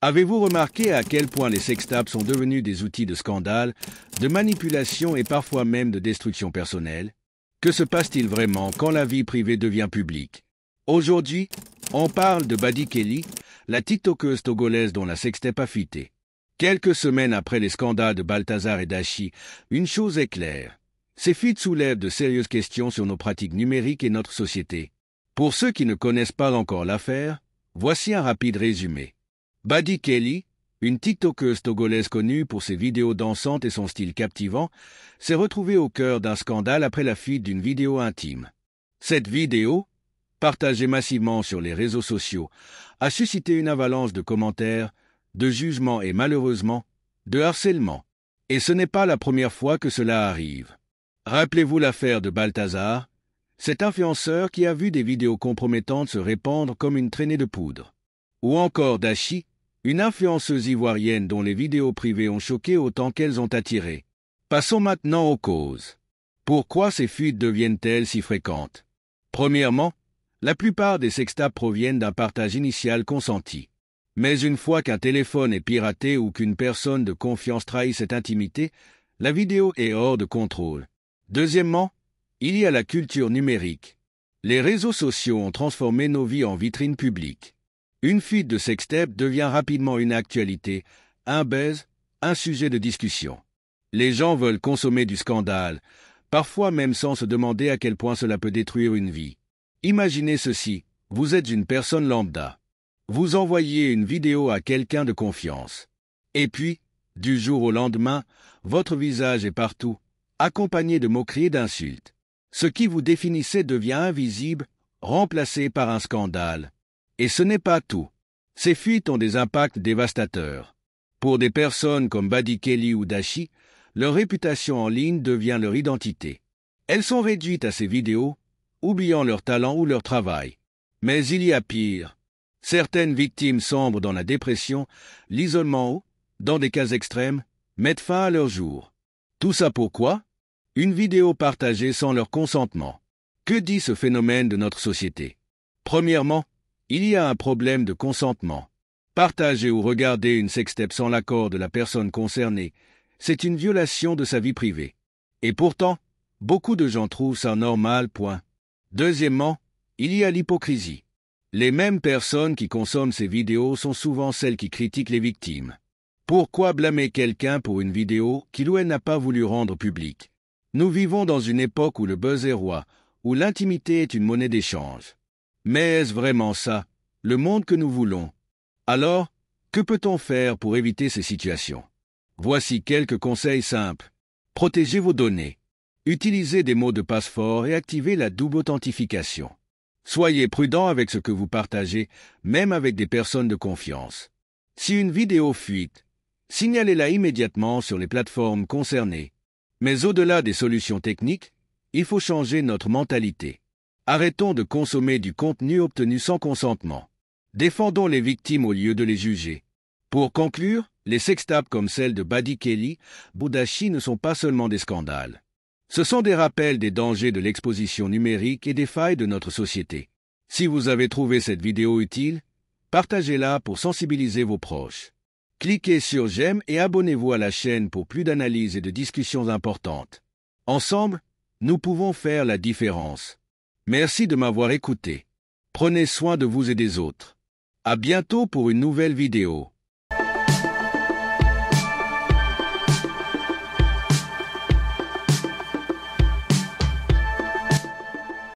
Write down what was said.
Avez-vous remarqué à quel point les sextapes sont devenus des outils de scandale, de manipulation et parfois même de destruction personnelle Que se passe-t-il vraiment quand la vie privée devient publique Aujourd'hui, on parle de Badi Kelly, la tiktokeuse togolaise dont la sextape a fuité. Quelques semaines après les scandales de Balthazar et Dachi, une chose est claire. Ces fuites soulèvent de sérieuses questions sur nos pratiques numériques et notre société. Pour ceux qui ne connaissent pas encore l'affaire, voici un rapide résumé. Buddy Kelly, une TikTokeuse togolaise connue pour ses vidéos dansantes et son style captivant, s'est retrouvée au cœur d'un scandale après la fuite d'une vidéo intime. Cette vidéo, partagée massivement sur les réseaux sociaux, a suscité une avalanche de commentaires, de jugements et malheureusement, de harcèlement. Et ce n'est pas la première fois que cela arrive. Rappelez-vous l'affaire de Balthazar, cet influenceur qui a vu des vidéos compromettantes se répandre comme une traînée de poudre. Ou encore une influenceuse ivoirienne dont les vidéos privées ont choqué autant qu'elles ont attiré. Passons maintenant aux causes. Pourquoi ces fuites deviennent-elles si fréquentes Premièrement, la plupart des sextapes proviennent d'un partage initial consenti. Mais une fois qu'un téléphone est piraté ou qu'une personne de confiance trahit cette intimité, la vidéo est hors de contrôle. Deuxièmement, il y a la culture numérique. Les réseaux sociaux ont transformé nos vies en vitrines publiques. Une fuite de sextape devient rapidement une actualité, un baise, un sujet de discussion. Les gens veulent consommer du scandale, parfois même sans se demander à quel point cela peut détruire une vie. Imaginez ceci, vous êtes une personne lambda. Vous envoyez une vidéo à quelqu'un de confiance. Et puis, du jour au lendemain, votre visage est partout, accompagné de moqueries et d'insultes. Ce qui vous définissait devient invisible, remplacé par un scandale, et ce n'est pas tout. Ces fuites ont des impacts dévastateurs. Pour des personnes comme Buddy Kelly ou Dashi, leur réputation en ligne devient leur identité. Elles sont réduites à ces vidéos, oubliant leur talent ou leur travail. Mais il y a pire. Certaines victimes sombrent dans la dépression, l'isolement ou, dans des cas extrêmes, mettent fin à leur jour. Tout ça pourquoi Une vidéo partagée sans leur consentement. Que dit ce phénomène de notre société Premièrement, il y a un problème de consentement. Partager ou regarder une sextape sans l'accord de la personne concernée, c'est une violation de sa vie privée. Et pourtant, beaucoup de gens trouvent ça normal. Point. Deuxièmement, il y a l'hypocrisie. Les mêmes personnes qui consomment ces vidéos sont souvent celles qui critiquent les victimes. Pourquoi blâmer quelqu'un pour une vidéo qu'il ou elle n'a pas voulu rendre publique Nous vivons dans une époque où le buzz est roi, où l'intimité est une monnaie d'échange. Mais est-ce vraiment ça, le monde que nous voulons Alors, que peut-on faire pour éviter ces situations Voici quelques conseils simples. Protégez vos données. Utilisez des mots de passe forts et activez la double authentification. Soyez prudent avec ce que vous partagez, même avec des personnes de confiance. Si une vidéo fuite, signalez-la immédiatement sur les plateformes concernées. Mais au-delà des solutions techniques, il faut changer notre mentalité. Arrêtons de consommer du contenu obtenu sans consentement. Défendons les victimes au lieu de les juger. Pour conclure, les sextapes comme celle de Badi Kelly, Boudachi ne sont pas seulement des scandales. Ce sont des rappels des dangers de l'exposition numérique et des failles de notre société. Si vous avez trouvé cette vidéo utile, partagez-la pour sensibiliser vos proches. Cliquez sur j'aime et abonnez-vous à la chaîne pour plus d'analyses et de discussions importantes. Ensemble, nous pouvons faire la différence. Merci de m'avoir écouté. Prenez soin de vous et des autres. À bientôt pour une nouvelle vidéo.